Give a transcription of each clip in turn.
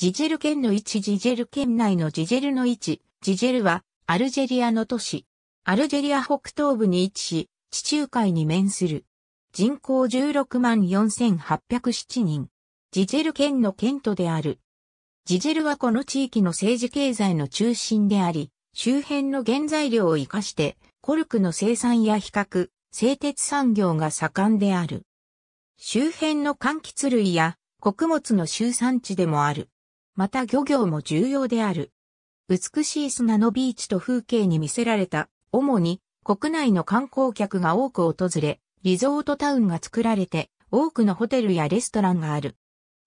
ジジェル県の位置ジジェル県内のジジェルの位置、ジジェルはアルジェリアの都市。アルジェリア北東部に位置し、地中海に面する。人口16万4807人。ジジェル県の県都である。ジジェルはこの地域の政治経済の中心であり、周辺の原材料を活かして、コルクの生産や比較、製鉄産業が盛んである。周辺の柑橘類や穀物の集産地でもある。また漁業も重要である。美しい砂のビーチと風景に魅せられた、主に国内の観光客が多く訪れ、リゾートタウンが作られて、多くのホテルやレストランがある。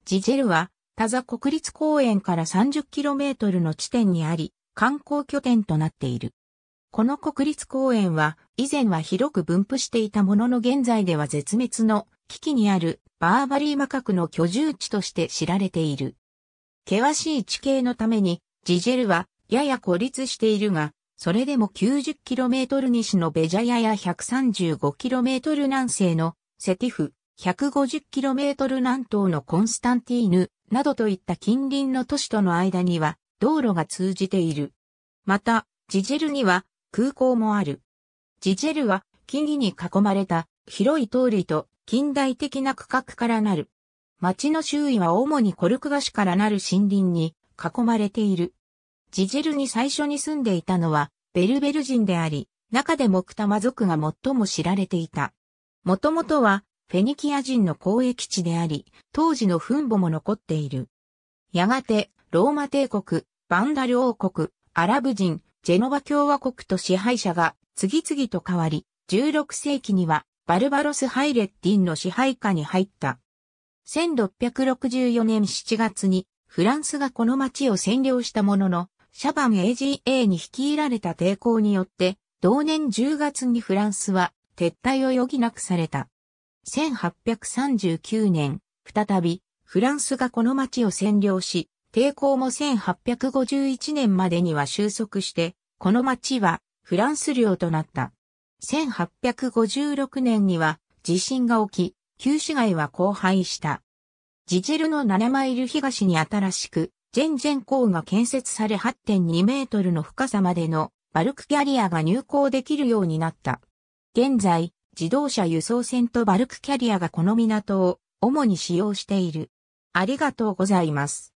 ジジェルは、タザ国立公園から 30km の地点にあり、観光拠点となっている。この国立公園は、以前は広く分布していたものの現在では絶滅の危機にあるバーバリーマカクの居住地として知られている。険しい地形のために、ジジェルはやや孤立しているが、それでも 90km 西のベジャヤや 135km 南西のセティフ、150km 南東のコンスタンティーヌなどといった近隣の都市との間には道路が通じている。また、ジジェルには空港もある。ジジェルは木々に囲まれた広い通りと近代的な区画からなる。町の周囲は主にコルクガシからなる森林に囲まれている。ジジェルに最初に住んでいたのはベルベル人であり、中でもクタマ族が最も知られていた。もともとはフェニキア人の交易地であり、当時の墳墓も残っている。やがて、ローマ帝国、バンダル王国、アラブ人、ジェノバ共和国と支配者が次々と変わり、16世紀にはバルバロス・ハイレッティンの支配下に入った。1664年7月にフランスがこの町を占領したものの、シャバン AGA に率いられた抵抗によって、同年10月にフランスは撤退を余儀なくされた。1839年、再び、フランスがこの町を占領し、抵抗も1851年までには収束して、この町はフランス領となった。1856年には地震が起き、旧市街は荒廃した。ジジェルの7マイル東に新しく、ジェンジェン港が建設され8.2メートルの深さまでのバルクキャリアが入港できるようになった。現在、自動車輸送船とバルクキャリアがこの港を主に使用している。ありがとうございます。